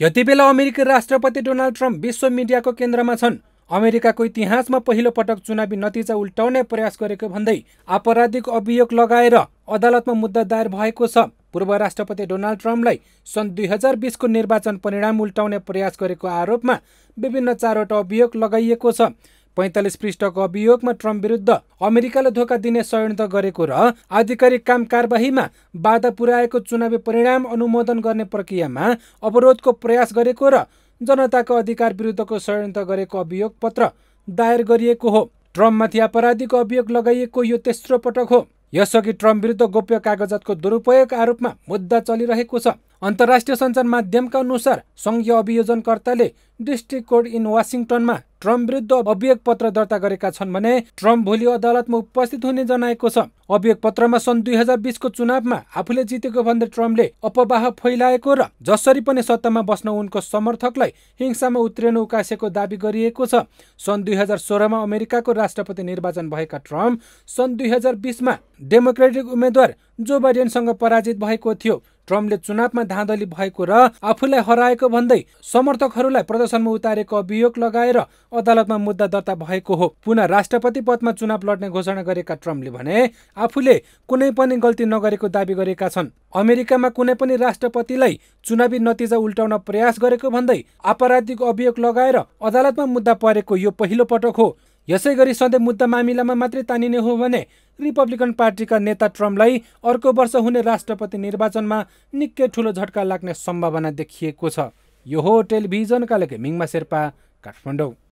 यति बेला अमेरिकी राष्ट्रपति डोनाल्ड ट्रम्प विश्व मिडियाको केन्द्रमा छन् अमेरिकाको इतिहासमा पहिलो पटक चुनावी नतिजा उल्टाउने प्रयास गरेको भन्दै आपराधिक अभियोग लगाएर अदालतमा मुद्दा दायर भएको छ पूर्व राष्ट्रपति डोनाल्ड ट्रम्पलाई सन् दुई हजार बिसको निर्वाचन परिणाम उल्टाउने प्रयास गरेको आरोपमा विभिन्न चारवटा अभियोग लगाइएको छ पैँतालिस पृष्ठको अभियोगमा ट्रम्प विरुद्ध अमेरिकाले धोका दिने षड्यन्त्र गरेको र आधिकारिक काम कारवाहीमा बाधा पुर्याएको चुनावी परिणाम अनुमोदन गर्ने प्रक्रियामा अवरोधको प्रयास गरेको र जनताको अधिकार विरुद्धको षड्यन्त्र गरेको अभियोग पत्र दायर गरिएको हो ट्रम्पमाथि अपराधीको अभियोग लगाइएको यो तेस्रो पटक हो यसअघि ट्रम्प विरुद्ध गोप्य कागजातको दुरुपयोग आरोपमा मुद्दा चलिरहेको छ अन्तर्राष्ट्रिय सञ्चार माध्यमका अनुसार सङ्घीय अभियोजनकर्ताले डिस्ट्रिक्ट कोर्ट इन वासिङटनमा ट्रम्प विरुद्ध अभियोग पत्र दर्ता गरेका छन् भने ट्रम्प भोलि अदालतमा उपस्थित हुने जनाएको छ अभियोग पत्रमा सन् दुई हजार बिसको चुनावमा आफूले जितेको भन्दै ट्रम्पले अपवाह फैलाएको र जसरी पनि सत्तामा बस्न उनको समर्थकलाई हिंसामा उत्रिनु उकासेको दावी गरिएको छ सन् दुई हजार सोह्रमा अमेरिकाको राष्ट्रपति निर्वाचन भएका ट्रम्प सन् दुई हजार बिसमा डेमोक्रेटिक उम्मेद्वार जो बाइडेनसँग पराजित भएको थियो ट्रम्पले चुनावमा धाँधली भएको र आफूलाई हराएको भन्दै समर्थकहरूलाई प्रदर्शनमा उतारेको अभियोग लगाएर अदालतमा मुद्दा दर्ता भएको हो पुनः राष्ट्रपति पदमा चुनाव लड्ने घोषणा गरेका ट्रम्पले भने आफूले कुनै पनि गल्ती नगरेको दावी गरेका छन् अमेरिकामा कुनै पनि राष्ट्रपतिलाई चुनावी नतिजा उल्टाउन प्रयास गरेको भन्दै आपराधिक अभियोग लगाएर अदालतमा मुद्दा परेको यो पहिलो पटक हो यसै गरी सधैँ मुद्दा मामिलामा मात्रै तानिने हो भने रिपब्लिकन पार्टीका नेता ट्रम्पलाई अर्को वर्ष हुने राष्ट्रपति निर्वाचनमा निकै ठुलो झट्का लाग्ने सम्भावना देखिएको छ यो हो टेलिभिजनका लागि मिङमा शेर्पा काठमाडौँ